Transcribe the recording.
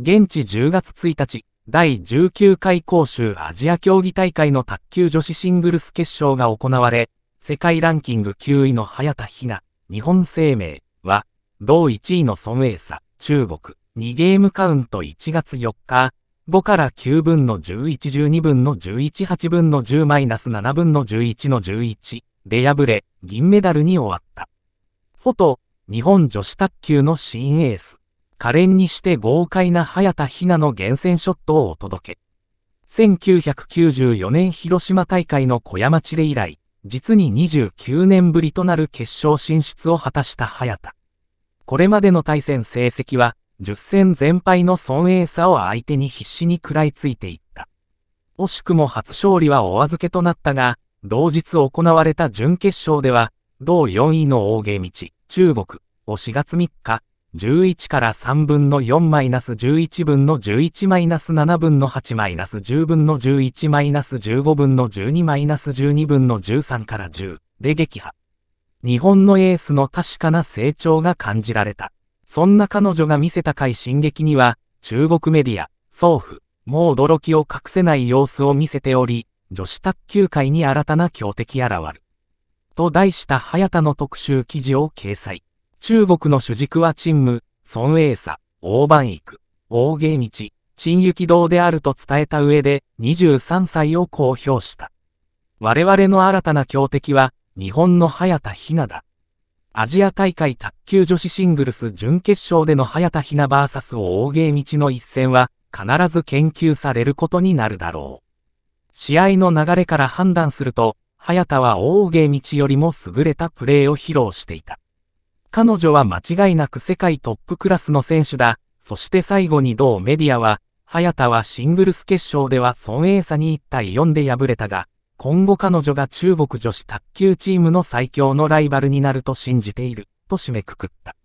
現地10月1日、第19回杭州アジア競技大会の卓球女子シングルス決勝が行われ、世界ランキング9位の早田ひな、日本生命は、同1位の孫英佐、中国、2ゲームカウント1月4日、5から9分の11、12分の11、8分の10マイナス7分の11の11で敗れ、銀メダルに終わった。フォト、日本女子卓球の新エース。可憐にして豪快な早田ひなの厳選ショットをお届け。1994年広島大会の小山地で以来、実に29年ぶりとなる決勝進出を果たした早田。これまでの対戦成績は、10戦全敗の孫栄差を相手に必死に食らいついていった。惜しくも初勝利はお預けとなったが、同日行われた準決勝では、同4位の大芸道、中国を4月3日、11から3分の4マイナス11分の11マイナス7分の8マイナス10分の11マイナス15分の12マイナス12分の13から10で撃破。日本のエースの確かな成長が感じられた。そんな彼女が見せた回進撃には、中国メディア、総府、もう驚きを隠せない様子を見せており、女子卓球界に新たな強敵現る。と題した早田の特集記事を掲載。中国の主軸は陳無、孫栄佐、王万育、王芸道、陳行堂であると伝えた上で、23歳を公表した。我々の新たな強敵は、日本の早田ひなだ。アジア大会卓球女子シングルス準決勝での早田ひな VS 王芸道の一戦は、必ず研究されることになるだろう。試合の流れから判断すると、早田は王芸道よりも優れたプレーを披露していた。彼女は間違いなく世界トップクラスの選手だ。そして最後に同メディアは、早田はシングルス決勝では孫エイに1対4で敗れたが、今後彼女が中国女子卓球チームの最強のライバルになると信じている、と締めくくった。